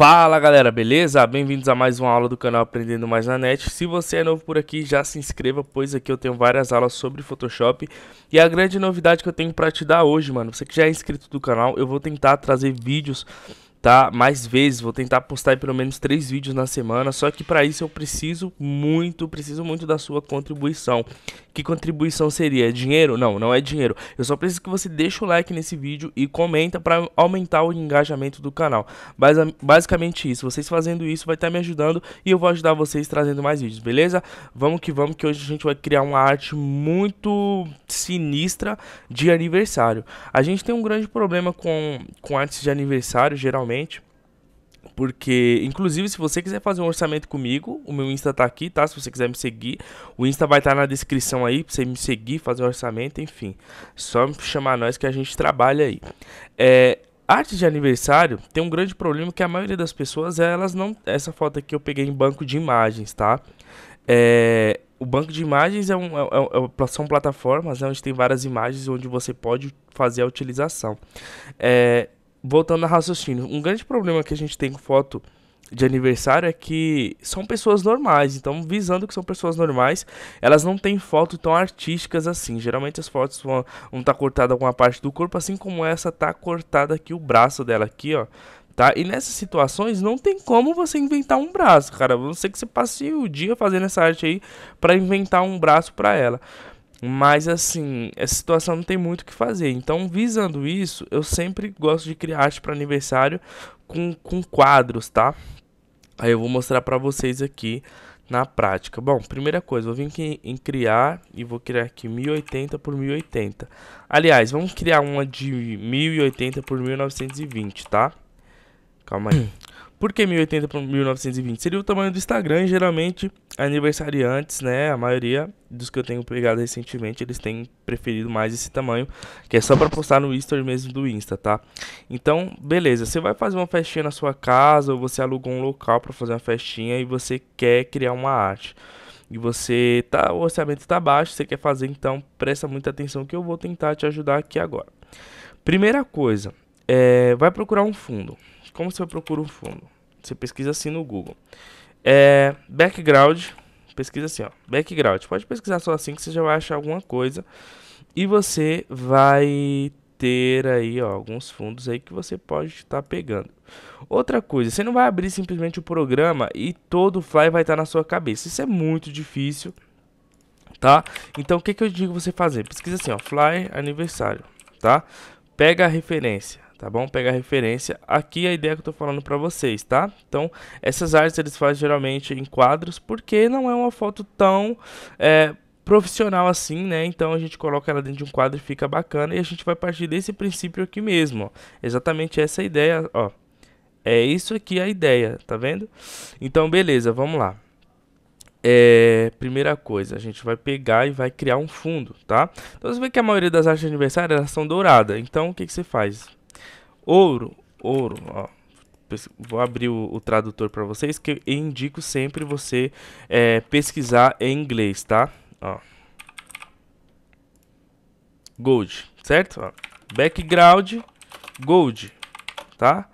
Fala galera, beleza? Bem-vindos a mais uma aula do canal Aprendendo Mais na Net. Se você é novo por aqui, já se inscreva, pois aqui eu tenho várias aulas sobre Photoshop. E a grande novidade que eu tenho para te dar hoje, mano, você que já é inscrito do canal, eu vou tentar trazer vídeos tá? Mais vezes, vou tentar postar pelo menos três vídeos na semana, só que para isso eu preciso muito, preciso muito da sua contribuição. Que contribuição seria? É dinheiro? Não, não é dinheiro. Eu só preciso que você deixe o like nesse vídeo e comenta para aumentar o engajamento do canal. basicamente isso, vocês fazendo isso vai estar tá me ajudando e eu vou ajudar vocês trazendo mais vídeos, beleza? Vamos que vamos, que hoje a gente vai criar uma arte muito sinistra de aniversário. A gente tem um grande problema com, com artes de aniversário, geralmente porque, inclusive, se você quiser fazer um orçamento comigo, o meu Insta tá aqui, tá? Se você quiser me seguir, o Insta vai estar tá na descrição aí pra você me seguir, fazer um orçamento, enfim. Só me chamar nós que a gente trabalha aí. É, arte de aniversário tem um grande problema que a maioria das pessoas, elas não. Essa foto aqui eu peguei em banco de imagens, tá? É, o banco de imagens é um, é, é, é são plataformas né, onde tem várias imagens onde você pode fazer a utilização. É, voltando ao raciocínio, um grande problema que a gente tem com foto de aniversário é que são pessoas normais, então visando que são pessoas normais, elas não têm foto tão artísticas assim. Geralmente as fotos vão estar tá cortada alguma parte do corpo, assim como essa tá cortada aqui o braço dela aqui, ó. Tá? E nessas situações não tem como você inventar um braço, cara. A não ser que você passe o dia fazendo essa arte aí para inventar um braço para ela. Mas assim, essa situação não tem muito o que fazer. Então, visando isso, eu sempre gosto de criar arte para aniversário com, com quadros, tá? Aí eu vou mostrar para vocês aqui na prática. Bom, primeira coisa, vou vir aqui em criar e vou criar aqui 1080 por 1080. Aliás, vamos criar uma de 1080 por 1920, tá? Calma aí. Por que 1080 para 1920? Seria o tamanho do Instagram, e geralmente aniversariantes, né? A maioria dos que eu tenho pegado recentemente, eles têm preferido mais esse tamanho, que é só para postar no story mesmo do Insta, tá? Então, beleza, você vai fazer uma festinha na sua casa ou você alugou um local para fazer uma festinha e você quer criar uma arte. E você tá, o orçamento tá baixo, você quer fazer, então presta muita atenção que eu vou tentar te ajudar aqui agora. Primeira coisa, é, vai procurar um fundo. Como você procura um fundo? Você pesquisa assim no Google. É, background, pesquisa assim, ó. Background. Pode pesquisar só assim que você já vai achar alguma coisa. E você vai ter aí, ó, alguns fundos aí que você pode estar tá pegando. Outra coisa, você não vai abrir simplesmente o programa e todo o fly vai estar tá na sua cabeça. Isso é muito difícil, tá? Então, o que, que eu digo você fazer? Pesquisa assim, ó, fly aniversário, tá? Pega a referência, tá bom? Pegar referência. Aqui a ideia que eu tô falando para vocês, tá? Então, essas artes eles fazem geralmente em quadros, porque não é uma foto tão é, profissional assim, né? Então a gente coloca ela dentro de um quadro e fica bacana, e a gente vai partir desse princípio aqui mesmo, ó. Exatamente essa ideia, ó. É isso aqui a ideia, tá vendo? Então, beleza, vamos lá. É, primeira coisa, a gente vai pegar e vai criar um fundo, tá? Então você vê que a maioria das artes de aniversário elas são douradas. Então o que, que você faz? Ouro, ouro, ó. Vou abrir o, o tradutor para vocês, que eu indico sempre você é, pesquisar em inglês, tá? Ó. Gold, certo? Ó. Background, gold, tá?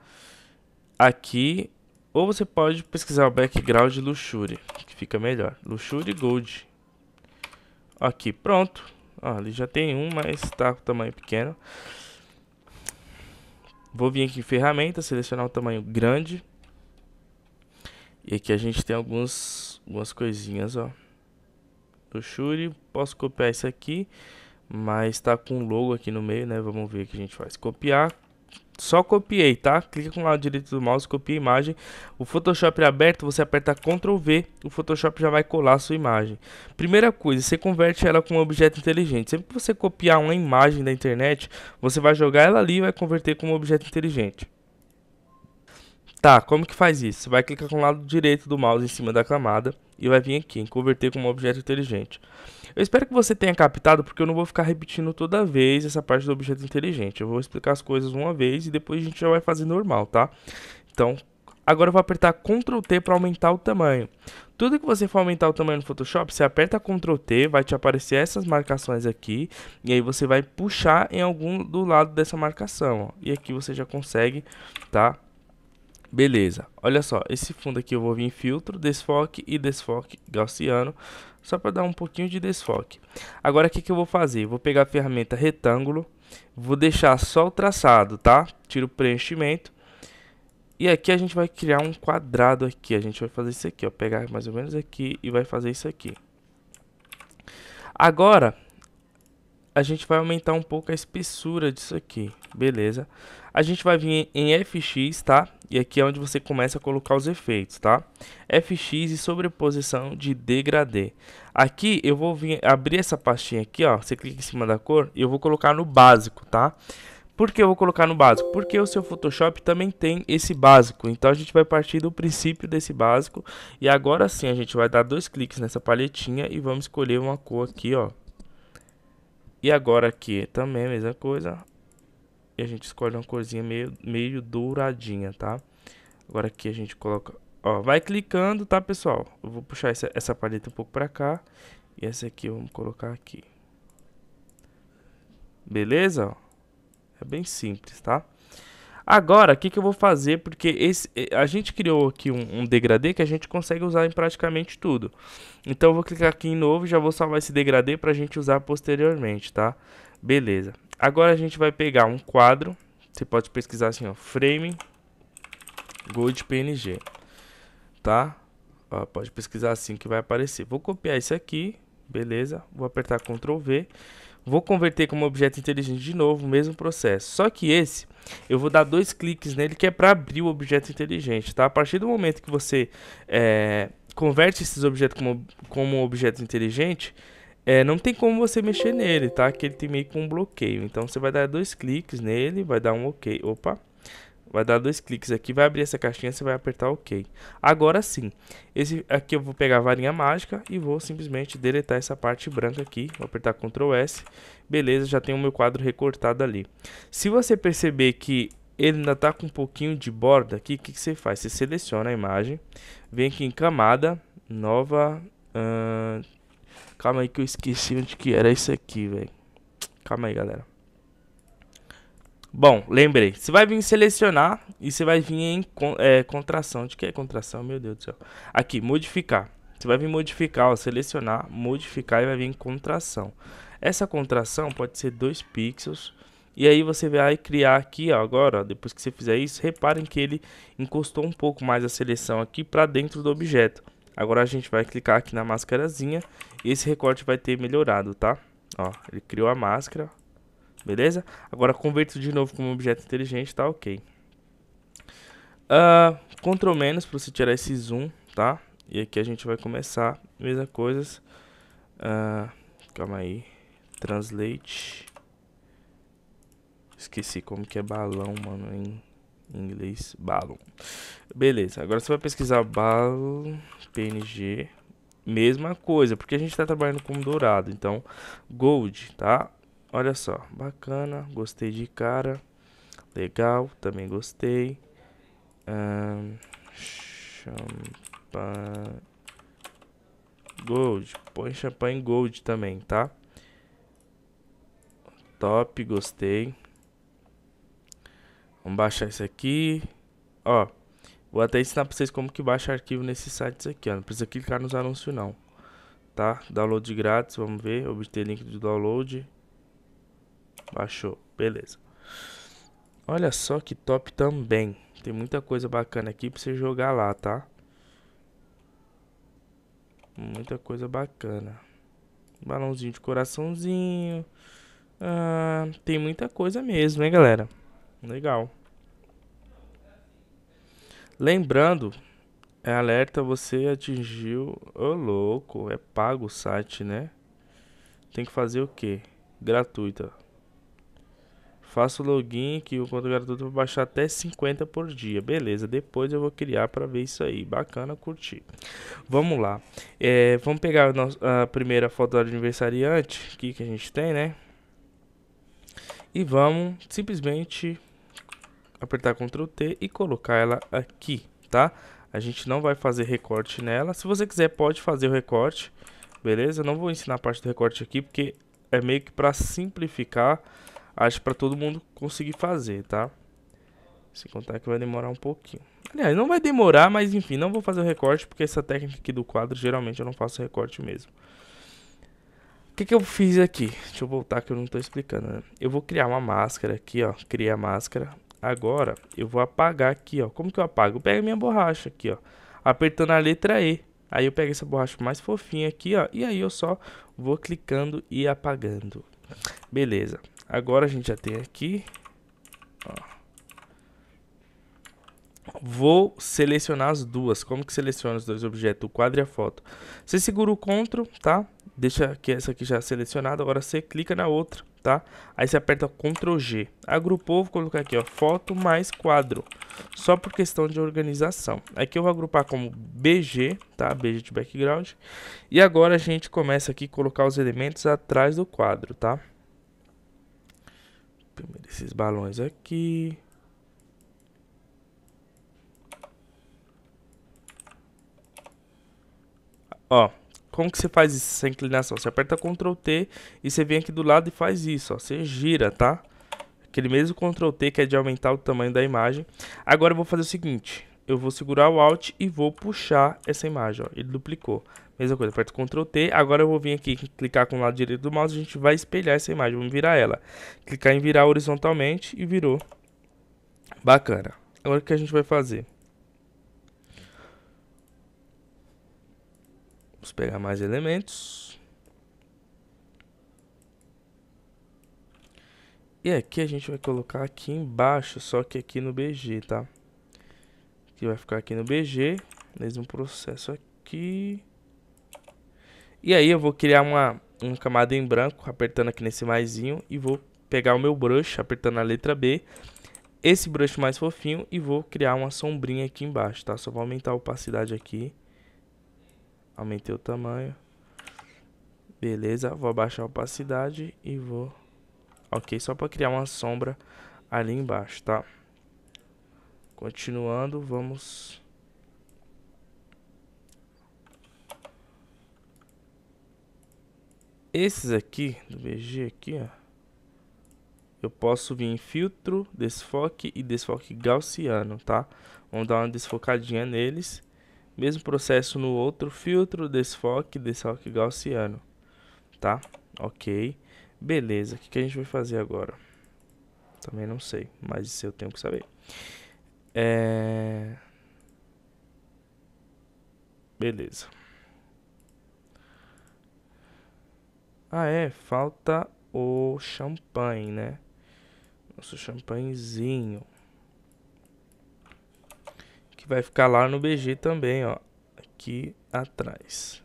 Aqui, ou você pode pesquisar o background luxury, que fica melhor. Luxury gold. Aqui, pronto. Ó, já tem um, mas tá com tamanho pequeno. Vou vir aqui em ferramentas, selecionar o tamanho grande. E aqui a gente tem algumas algumas coisinhas, ó. Do Shure, posso copiar isso aqui, mas tá com um logo aqui no meio, né? Vamos ver o que a gente faz. Copiar, só copiei, tá? Clica com o lado direito do mouse, copia a imagem. O Photoshop é aberto, você aperta Ctrl V, o Photoshop já vai colar a sua imagem. Primeira coisa, você converte ela com um objeto inteligente. Sempre que você copiar uma imagem da internet, você vai jogar ela ali e vai converter com um objeto inteligente. Tá, como que faz isso? Você vai clicar com o lado direito do mouse em cima da camada e vai vir aqui em converter como objeto inteligente. Eu espero que você tenha captado, porque eu não vou ficar repetindo toda vez essa parte do objeto inteligente. Eu vou explicar as coisas uma vez e depois a gente já vai fazer normal, tá? Então, agora eu vou apertar Ctrl T para aumentar o tamanho. Tudo que você for aumentar o tamanho no Photoshop, você aperta Ctrl T, vai te aparecer essas marcações aqui, e aí você vai puxar em algum do lado dessa marcação, ó. E aqui você já consegue, tá? Beleza, olha só, esse fundo aqui eu vou vir em filtro, desfoque e desfoque gaussiano, só para dar um pouquinho de desfoque. Agora o que, que eu vou fazer? vou pegar a ferramenta retângulo, vou deixar só o traçado, tá? Tiro o preenchimento. E aqui a gente vai criar um quadrado aqui, a gente vai fazer isso aqui, ó, pegar mais ou menos aqui e vai fazer isso aqui. Agora, a gente vai aumentar um pouco a espessura disso aqui, beleza? A gente vai vir em FX, tá? E aqui é onde você começa a colocar os efeitos, tá? FX e sobreposição de degradê. Aqui eu vou vir abrir essa pastinha aqui, ó. Você clica em cima da cor e eu vou colocar no básico, tá? Por que eu vou colocar no básico? Porque o seu Photoshop também tem esse básico. Então a gente vai partir do princípio desse básico. E agora sim a gente vai dar dois cliques nessa palhetinha e vamos escolher uma cor aqui, ó. E agora aqui também a mesma coisa. E a gente escolhe uma corzinha meio, meio douradinha, tá? Agora aqui a gente coloca... Ó, vai clicando, tá, pessoal? Eu vou puxar essa, essa paleta um pouco pra cá. E essa aqui vamos colocar aqui. Beleza? É bem simples, tá? Agora, o que, que eu vou fazer? Porque esse, eh, a gente criou aqui um, um degradê que a gente consegue usar em praticamente tudo. Então eu vou clicar aqui em novo e já vou salvar esse degradê para a gente usar posteriormente, tá? Beleza. Agora a gente vai pegar um quadro. Você pode pesquisar assim, ó, frame gold png, tá? Ó, pode pesquisar assim que vai aparecer. Vou copiar isso aqui, beleza? Vou apertar Ctrl V. Vou converter como objeto inteligente de novo, mesmo processo. Só que esse, eu vou dar dois cliques nele, que é para abrir o objeto inteligente, tá? A partir do momento que você é, converte esses objetos como, como objeto inteligente, é, não tem como você mexer nele, tá? Que ele tem meio que um bloqueio. Então você vai dar dois cliques nele, vai dar um ok, opa. Vai dar dois cliques aqui, vai abrir essa caixinha, você vai apertar OK. Agora sim, esse aqui eu vou pegar a varinha mágica e vou simplesmente deletar essa parte branca aqui. Vou apertar Ctrl S. Beleza, já tem o meu quadro recortado ali. Se você perceber que ele ainda está com um pouquinho de borda aqui, o que, que, você faz? Você seleciona a imagem, vem aqui em camada, nova... Uh... Calma aí que eu esqueci onde que era isso aqui, velho. Calma aí, galera. Bom, lembrei. Você vai vir selecionar e você vai vir em é, contração. De que é contração? Meu Deus do céu. Aqui, modificar. Você vai vir modificar, ó, selecionar, modificar e vai vir em contração. Essa contração pode ser 2 pixels. E aí você vai criar aqui, ó, agora, ó, depois que você fizer isso, reparem que ele encostou um pouco mais a seleção aqui para dentro do objeto. Agora a gente vai clicar aqui na máscarazinha e esse recorte vai ter melhorado, tá? Ó, ele criou a máscara, Beleza? Agora converto de novo como objeto inteligente, tá ok. Uh, Ctrl menos para você tirar esse zoom, tá? E aqui a gente vai começar, mesma coisa. Uh, calma aí. Translate. Esqueci como que é balão, mano, em inglês. Balão. Beleza, agora você vai pesquisar balão PNG mesma coisa, porque a gente está trabalhando com dourado, então gold, tá? Olha só, bacana, gostei de cara. Legal, também gostei. Um, gold. Põe champanhe gold também, tá? Top, gostei. Vamos baixar isso aqui. Ó, vou até ensinar pra vocês como que baixa arquivo nesses sites aqui, ó. Não precisa clicar nos anúncios, não. Tá? Download grátis, vamos ver. Obter link do download. Baixou, beleza. Olha só que top também. Tem muita coisa bacana aqui pra você jogar lá, tá? Muita coisa bacana. Balãozinho de coraçãozinho. Ah, tem muita coisa mesmo, hein, galera? Legal. Lembrando, é alerta, você atingiu... Ô, oh, louco, é pago o site, né? Tem que fazer o quê? Gratuita. Faço login que o conto gratuito vai baixar até 50 por dia. Beleza, depois eu vou criar para ver isso aí. Bacana, curtir. Vamos lá. É, vamos pegar a, nossa, a primeira foto do aniversariante aqui que a gente tem, né? E vamos simplesmente apertar Ctrl T e colocar ela aqui, tá? A gente não vai fazer recorte nela. Se você quiser, pode fazer o recorte, beleza? Eu não vou ensinar a parte do recorte aqui, porque é meio que para simplificar Acho para todo mundo conseguir fazer, tá? Se contar que vai demorar um pouquinho. Aliás, não vai demorar, mas enfim, não vou fazer o recorte, porque essa técnica aqui do quadro, geralmente eu não faço recorte mesmo. O que, que eu fiz aqui? Deixa eu voltar que eu não estou explicando, né? Eu vou criar uma máscara aqui, ó. Criei a máscara. Agora, eu vou apagar aqui, ó. Como que eu apago? Eu pego minha borracha aqui, ó. Apertando a letra E. Aí eu pego essa borracha mais fofinha aqui, ó. E aí eu só vou clicando e apagando. Beleza. Agora a gente já tem aqui. Ó. Vou selecionar as duas. Como que seleciona os dois objetos? O quadro e a foto. Você segura o CTRL, tá? Deixa aqui, essa aqui já selecionada. Agora você clica na outra, tá? Aí você aperta Ctrl G. Agrupou, vou colocar aqui, ó. Foto mais quadro. Só por questão de organização. Aqui eu vou agrupar como BG, tá? BG de background. E agora a gente começa aqui a colocar os elementos atrás do quadro, Tá? Primeiro esses balões aqui. Ó, como que você faz isso sem inclinação? Você aperta Ctrl T e você vem aqui do lado e faz isso, ó. Você gira, tá? Aquele mesmo Ctrl T que é de aumentar o tamanho da imagem. Agora eu vou fazer o seguinte. Eu vou segurar o Alt e vou puxar essa imagem, ó. Ele duplicou. Mesma coisa, aperto Ctrl T. Agora eu vou vir aqui, clicar com o lado direito do mouse, a gente vai espelhar essa imagem, vamos virar ela. Clicar em virar horizontalmente e virou. Bacana. Agora o que a gente vai fazer? Vamos pegar mais elementos. E aqui a gente vai colocar aqui embaixo, só que aqui no BG, tá? Que vai ficar aqui no BG, mesmo processo aqui. E aí eu vou criar uma, uma camada em branco, apertando aqui nesse maisinho. E vou pegar o meu brush, apertando a letra B. Esse brush mais fofinho e vou criar uma sombrinha aqui embaixo, tá? Só vou aumentar a opacidade aqui. Aumentei o tamanho. Beleza, vou abaixar a opacidade e vou... Ok, só para criar uma sombra ali embaixo, tá? Continuando, vamos Esses aqui, do VG aqui, ó. Eu posso vir em filtro, desfoque e desfoque gaussiano, tá? Vamos dar uma desfocadinha neles. Mesmo processo no outro filtro, desfoque, desfoque gaussiano, tá? Ok. Beleza, o que, que a gente vai fazer agora? Também não sei, mas isso eu tenho que saber. É... Beleza. Ah, é. Falta o champanhe, né? Nosso champanhezinho. Que vai ficar lá no BG também, ó. Aqui atrás.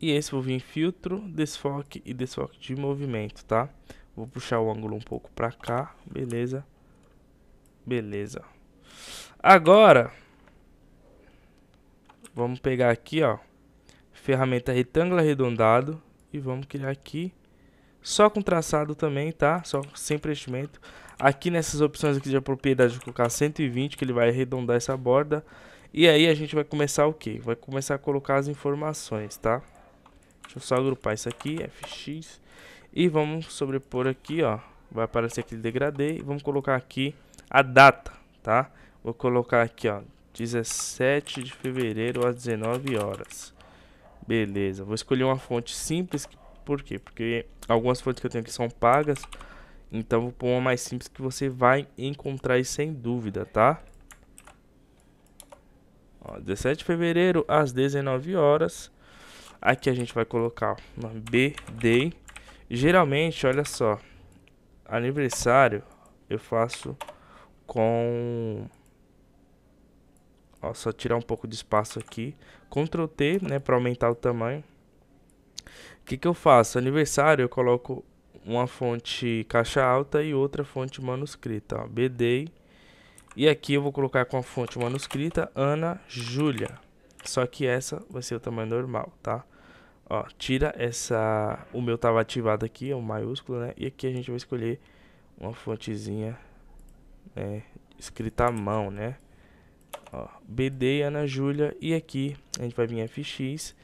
E esse vou vir em filtro, desfoque e desfoque de movimento, tá? Vou puxar o ângulo um pouco pra cá. Beleza. Beleza. Agora... Vamos pegar aqui, ó ferramenta retângulo arredondado e vamos criar aqui só com traçado também, tá? Só sem preenchimento. Aqui nessas opções aqui de propriedade, vou colocar 120, que ele vai arredondar essa borda. E aí a gente vai começar o que? Vai começar a colocar as informações, tá? Deixa eu só agrupar isso aqui, FX. E vamos sobrepor aqui, ó. Vai aparecer aquele degradê. E vamos colocar aqui a data, tá? Vou colocar aqui, ó. 17 de fevereiro às 19 horas. Beleza, vou escolher uma fonte simples, por quê? Porque algumas fontes que eu tenho aqui são pagas, então vou pôr uma mais simples que você vai encontrar aí sem dúvida, tá? Ó, 17 de fevereiro, às 19 horas. Aqui a gente vai colocar ó, BD. Geralmente, olha só, aniversário eu faço com Ó, só tirar um pouco de espaço aqui. Ctrl T, né, para aumentar o tamanho. O que, que eu faço? Aniversário, eu coloco uma fonte caixa alta e outra fonte manuscrita, ó, BD. E aqui eu vou colocar com a fonte manuscrita Ana Júlia. Só que essa vai ser o tamanho normal, tá? Ó, tira essa... O meu tava ativado aqui, é o maiúsculo, né? E aqui a gente vai escolher uma fontezinha, né? Escrita à mão, né? Ó, BD, Ana Júlia. E aqui a gente vai vir FX,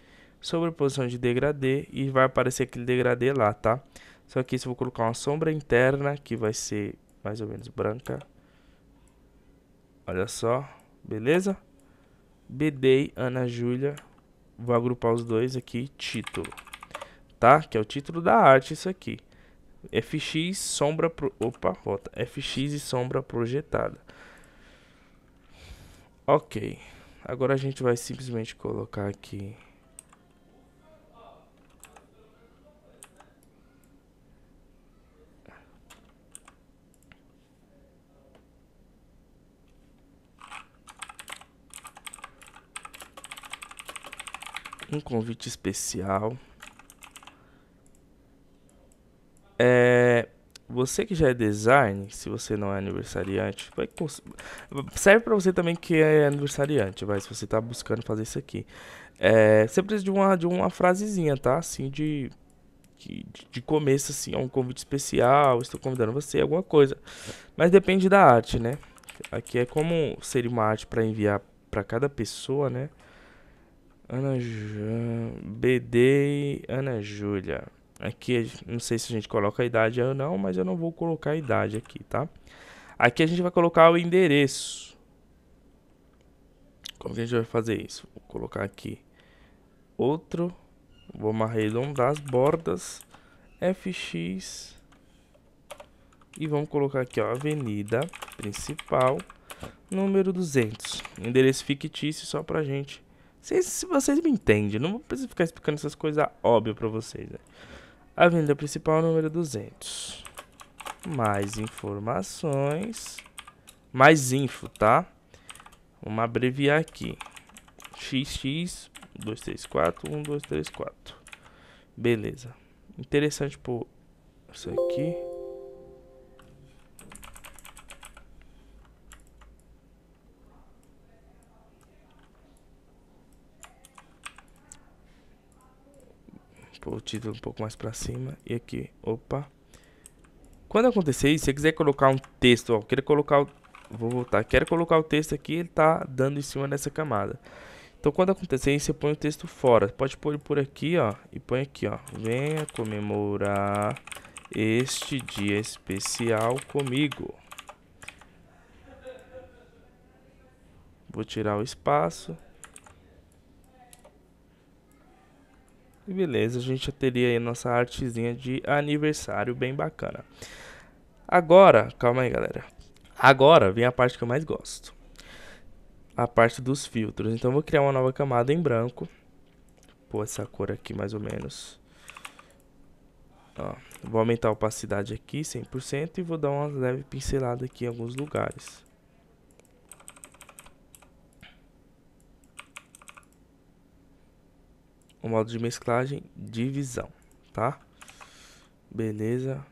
sobreposição de degradê. E vai aparecer aquele degradê lá, tá? Só que se eu vou colocar uma sombra interna, que vai ser mais ou menos branca. Olha só, beleza? BD, Ana Júlia. Vou agrupar os dois aqui, título. Tá? Que é o título da arte, isso aqui. FX, sombra... Pro... Opa, volta. FX e sombra projetada. Ok. Agora a gente vai simplesmente colocar aqui... um convite especial. É, você que já é design, se você não é aniversariante, vai cons... serve para você também que é aniversariante, vai, se você tá buscando fazer isso aqui. É, você precisa de uma, de uma frasezinha, tá? Assim, de, de, de começo, assim, é um convite especial, estou convidando você, alguma coisa. Mas depende da arte, né? Aqui é como seria uma arte para enviar para cada pessoa, né? Ana Júlia, BD Ana Júlia. Aqui, não sei se a gente coloca a idade ou não, mas eu não vou colocar a idade aqui, tá? Aqui a gente vai colocar o endereço. Como que a gente vai fazer isso? Vou colocar aqui outro, vamos arredondar as bordas, FX, e vamos colocar aqui, ó, avenida principal, número 200. Endereço fictício só pra gente. Se, se vocês me entendem, não preciso ficar explicando essas coisas óbvias pra vocês, né? Avenida principal, número 200. Mais informações. Mais info, tá? Vamos abreviar aqui. XX 234 1234. Beleza. Interessante por isso aqui. pôr o título um pouco mais pra cima. E aqui, opa. Quando acontecer isso, se você quiser colocar um texto, ó, querer colocar o... Vou voltar, quero colocar o texto aqui, ele tá dando em cima dessa camada. Então quando acontecer isso, você põe o texto fora. Pode pôr ele por aqui, ó, e põe aqui, ó. Venha comemorar este dia especial comigo. Vou tirar o espaço. E beleza, a gente já teria aí nossa artezinha de aniversário bem bacana. Agora, calma aí, galera. Agora vem a parte que eu mais gosto. A parte dos filtros. Então eu vou criar uma nova camada em branco. Pô, essa cor aqui mais ou menos. Ó, vou aumentar a opacidade aqui 100% e vou dar uma leve pincelada aqui em alguns lugares. o modo de mesclagem, divisão, tá? Beleza.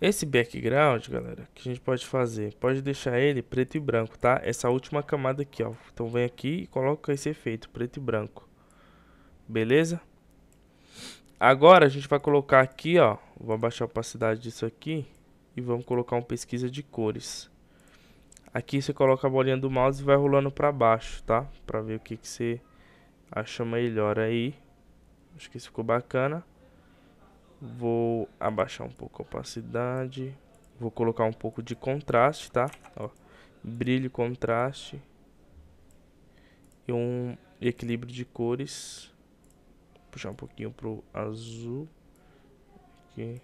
Esse background, galera, que a gente pode fazer? Pode deixar ele preto e branco, tá? Essa última camada aqui, ó. Então vem aqui e coloca esse efeito, preto e branco. Beleza? Agora a gente vai colocar aqui, ó. Vou abaixar a opacidade disso aqui. E vamos colocar uma pesquisa de cores. Aqui você coloca a bolinha do mouse e vai rolando para baixo, tá? Para ver o que, que você acha melhor aí. Acho que isso ficou bacana. Vou abaixar um pouco a opacidade. Vou colocar um pouco de contraste, tá? Ó, brilho, contraste. E um equilíbrio de cores. Vou puxar um pouquinho pro azul. Aqui.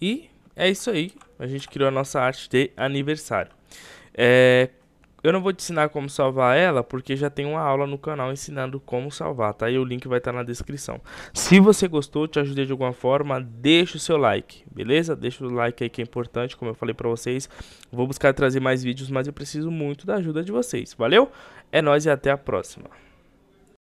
E é isso aí. A gente criou a nossa arte de aniversário. É, eu não vou te ensinar como salvar ela, porque já tem uma aula no canal ensinando como salvar, tá? E o link vai estar tá na descrição. Se você gostou, te ajudei de alguma forma, deixa o seu like, beleza? Deixa o like aí que é importante, como eu falei pra vocês. Vou buscar trazer mais vídeos, mas eu preciso muito da ajuda de vocês. Valeu? É nóis e até a próxima.